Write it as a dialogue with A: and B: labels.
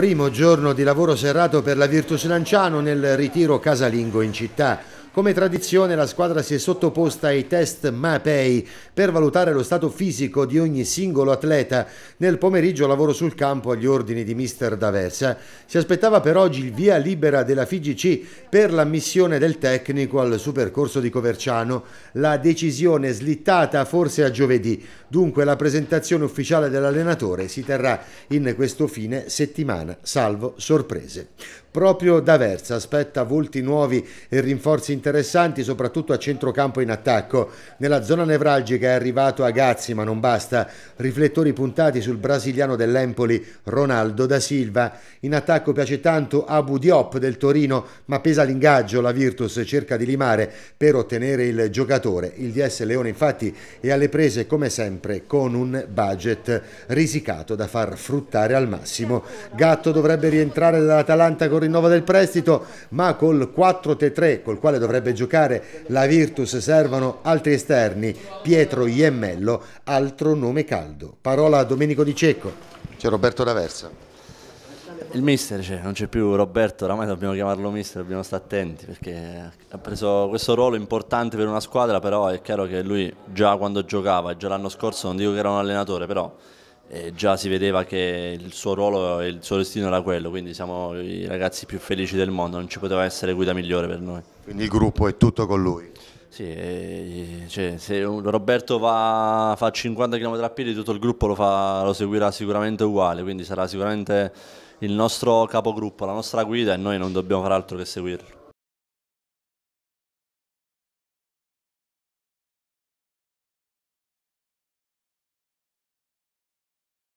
A: Primo giorno di lavoro serrato per la Virtus Lanciano nel ritiro casalingo in città. Come tradizione la squadra si è sottoposta ai test MAPEI per valutare lo stato fisico di ogni singolo atleta. Nel pomeriggio lavoro sul campo agli ordini di mister D'Aversa. Si aspettava per oggi il via libera della FIGC per l'ammissione del tecnico al supercorso di Coverciano. La decisione slittata forse a giovedì. Dunque la presentazione ufficiale dell'allenatore si terrà in questo fine settimana, salvo sorprese. Proprio D'Aversa aspetta volti nuovi e rinforzi internazionali interessanti soprattutto a centrocampo in attacco. Nella zona nevralgica è arrivato Agazzi ma non basta, riflettori puntati sul brasiliano dell'Empoli Ronaldo da Silva. In attacco piace tanto Abu Diop del Torino ma pesa l'ingaggio, la Virtus cerca di limare per ottenere il giocatore. Il DS Leone infatti è alle prese come sempre con un budget risicato da far fruttare al massimo. Gatto dovrebbe rientrare dall'Atalanta con rinnovo del prestito ma col 4-3 col quale dovrebbe dovrebbe giocare la Virtus servono altri esterni, Pietro Iemmello, altro nome caldo. Parola a Domenico Di Cecco.
B: C'è Roberto D'Aversa. Il mister c'è, non c'è più Roberto, oramai dobbiamo chiamarlo mister, dobbiamo stare attenti perché ha preso questo ruolo importante per una squadra, però è chiaro che lui già quando giocava, già l'anno scorso, non dico che era un allenatore, però e già si vedeva che il suo ruolo e il suo destino era quello, quindi siamo i ragazzi più felici del mondo, non ci poteva essere guida migliore per noi. Quindi il gruppo
A: è tutto con lui?
B: Sì, cioè, se Roberto va, fa 50 km a piedi tutto il gruppo lo, fa, lo seguirà sicuramente uguale, quindi sarà sicuramente il nostro capogruppo, la nostra guida e noi non dobbiamo far altro che seguirlo.